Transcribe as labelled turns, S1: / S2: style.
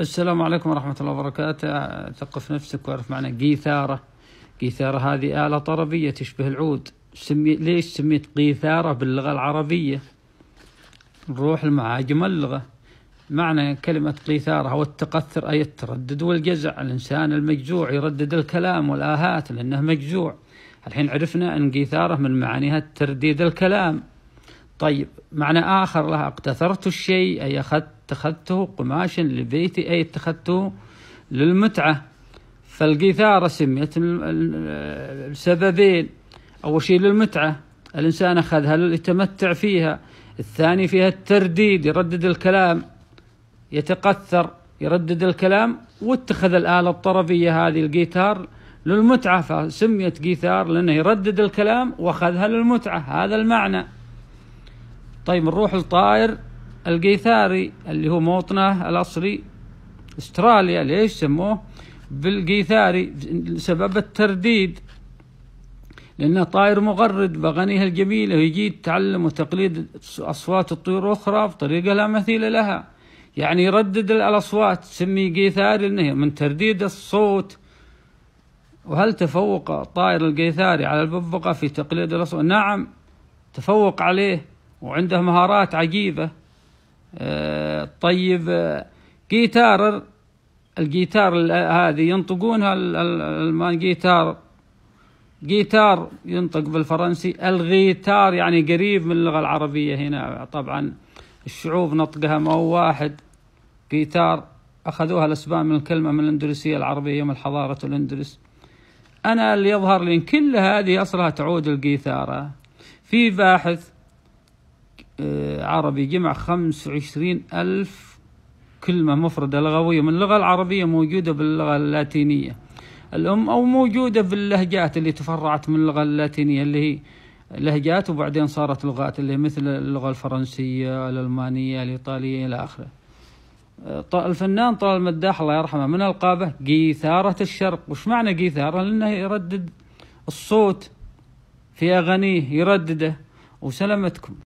S1: السلام عليكم ورحمة الله وبركاته ثقف نفسك واعرف معنى قيثارة قيثارة هذه آلة طربية تشبه العود سمي... ليش سميت قيثارة باللغة العربية نروح لمعاجم اللغة معنى كلمة قيثارة هو التقثر أي التردد والجزع الإنسان المجزوع يردد الكلام والآهات لأنه مجزوع الحين عرفنا أن قيثارة من معانيها ترديد الكلام طيب معنى آخر لها اقتثرت الشيء أي أخذت اتخذته قماشا لبيتي أي اتخذته للمتعة فالقيثارة سميت السببين أول شيء للمتعة الإنسان أخذها ليتمتع فيها الثاني فيها الترديد يردد الكلام يتقثر يردد الكلام واتخذ الآلة الطربية هذه الجيتار للمتعة فسميت جيتار لأنه يردد الكلام وأخذها للمتعة هذا المعنى طيب نروح لطائر القيثاري اللي هو موطنه الأصلي استراليا ليش سموه بالقيثاري لسبب الترديد لأنه طائر مغرد بغنيه الجميلة ويجيد تعلم وتقليد أصوات الطيور الأخرى بطريقة لا مثيل لها يعني يردد الأصوات سمي قيثاري لأنه من ترديد الصوت وهل تفوق طائر القيثاري على الببقة في تقليد الأصوات نعم تفوق عليه وعنده مهارات عجيبة آه، طيب آه، جيتار الجيتار هذه ينطقونها المان جيتار جيتار ينطق بالفرنسي الغيتار يعني قريب من اللغة العربية هنا طبعا الشعوب نطقها ما هو واحد جيتار أخذوها الأسبان من الكلمة من الأندلسية العربية يوم الحضارة الأندلس أنا اللي يظهر لي كل هذه أصلها تعود الجيتارة في باحث آه، عربي جمع خمس وعشرين ألف كلمة مفردة لغوية من اللغة العربية موجودة باللغة اللاتينية الأم أو موجودة باللهجات اللي تفرعت من اللغة اللاتينية اللي هي لهجات وبعدين صارت لغات اللي مثل اللغة الفرنسية الألمانية الإيطالية إلى آخره آه، الفنان طلال المداح الله يرحمه من القابه قيثاره الشرق، وش معنى قيثاره؟ لانه يردد الصوت في اغانيه يردده وسلامتكم.